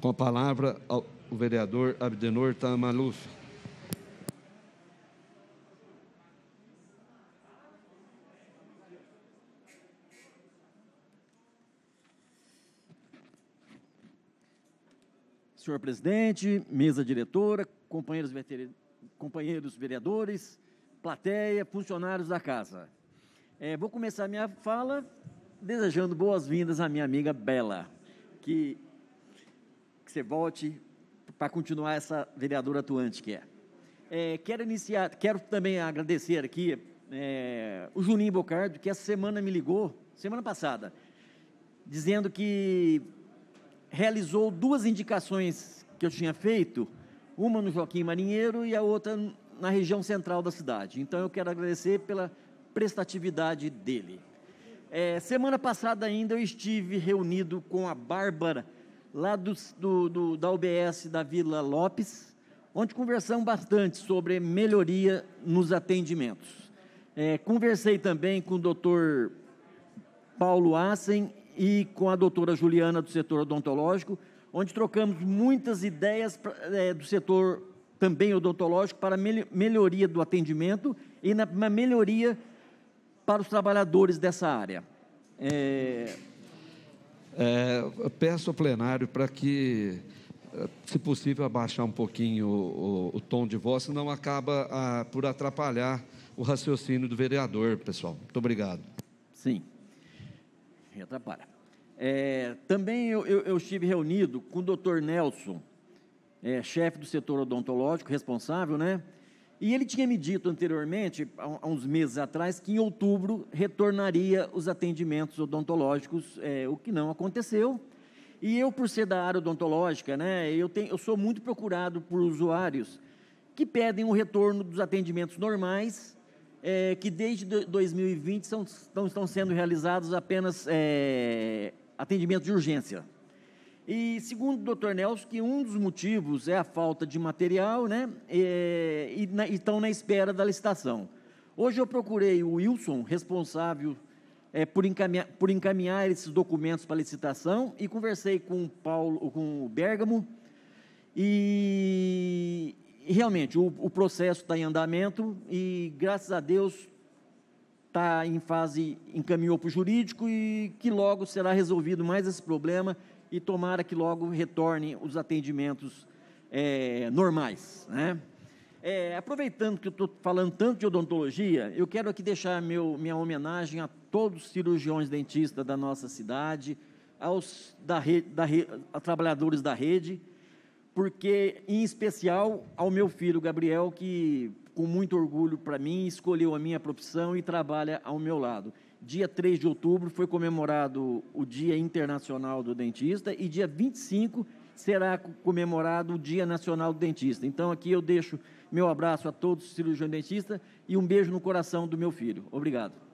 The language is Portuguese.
Com a palavra, o vereador Abdenor Tamaluf. Senhor presidente, mesa diretora, companheiros, companheiros vereadores, plateia, funcionários da casa. É, vou começar minha fala desejando boas-vindas à minha amiga Bela, que você volte para continuar essa vereadora atuante que é. é quero iniciar, quero também agradecer aqui é, o Juninho Bocardo, que essa semana me ligou, semana passada, dizendo que realizou duas indicações que eu tinha feito, uma no Joaquim Marinheiro e a outra na região central da cidade. Então eu quero agradecer pela prestatividade dele. É, semana passada ainda eu estive reunido com a Bárbara lá do, do, do, da UBS da Vila Lopes, onde conversamos bastante sobre melhoria nos atendimentos. É, conversei também com o doutor Paulo Assen e com a doutora Juliana do setor odontológico, onde trocamos muitas ideias é, do setor também odontológico para melhoria do atendimento e na, na melhoria para os trabalhadores dessa área. É, é, peço ao plenário para que, eh, se possível, abaixar um pouquinho o, o, o tom de voz, senão acaba a, ah, por atrapalhar o raciocínio do vereador, pessoal. Muito obrigado. Sim, atrapalha. É, também eu, eu, eu, estive reunido com o doutor Nelson, é, chefe do setor odontológico, responsável, né? E ele tinha me dito anteriormente, há uns meses atrás, que em outubro retornaria os atendimentos odontológicos, é, o que não aconteceu. E eu, por ser da área odontológica, né, eu, tenho, eu sou muito procurado por usuários que pedem o retorno dos atendimentos normais, é, que desde 2020 são, estão, sendo realizados apenas é, atendimentos de urgência. E segundo o doutor Nelson, que um dos motivos é a falta de material, né? É, e, na, estão na espera da licitação. Hoje eu procurei o Wilson, responsável é, por, encaminhar, por encaminhar esses documentos para licitação, e conversei com o Paulo, com o Bergamo, e, e realmente o, o processo está em andamento e graças a Deus está em fase encaminhou para o jurídico e que logo será resolvido mais esse problema e tomara que logo retornem os atendimentos é, normais. Né? É, aproveitando que eu estou falando tanto de odontologia, eu quero aqui deixar meu, minha homenagem a todos os cirurgiões dentistas da nossa cidade, aos da rede, da re, a trabalhadores da rede, porque, em especial, ao meu filho Gabriel, que com muito orgulho para mim escolheu a minha profissão e trabalha ao meu lado dia 3 de outubro, foi comemorado o Dia Internacional do Dentista e dia 25 será comemorado o Dia Nacional do Dentista. Então, aqui eu deixo meu abraço a todos os cirurgiões dentistas e um beijo no coração do meu filho. Obrigado.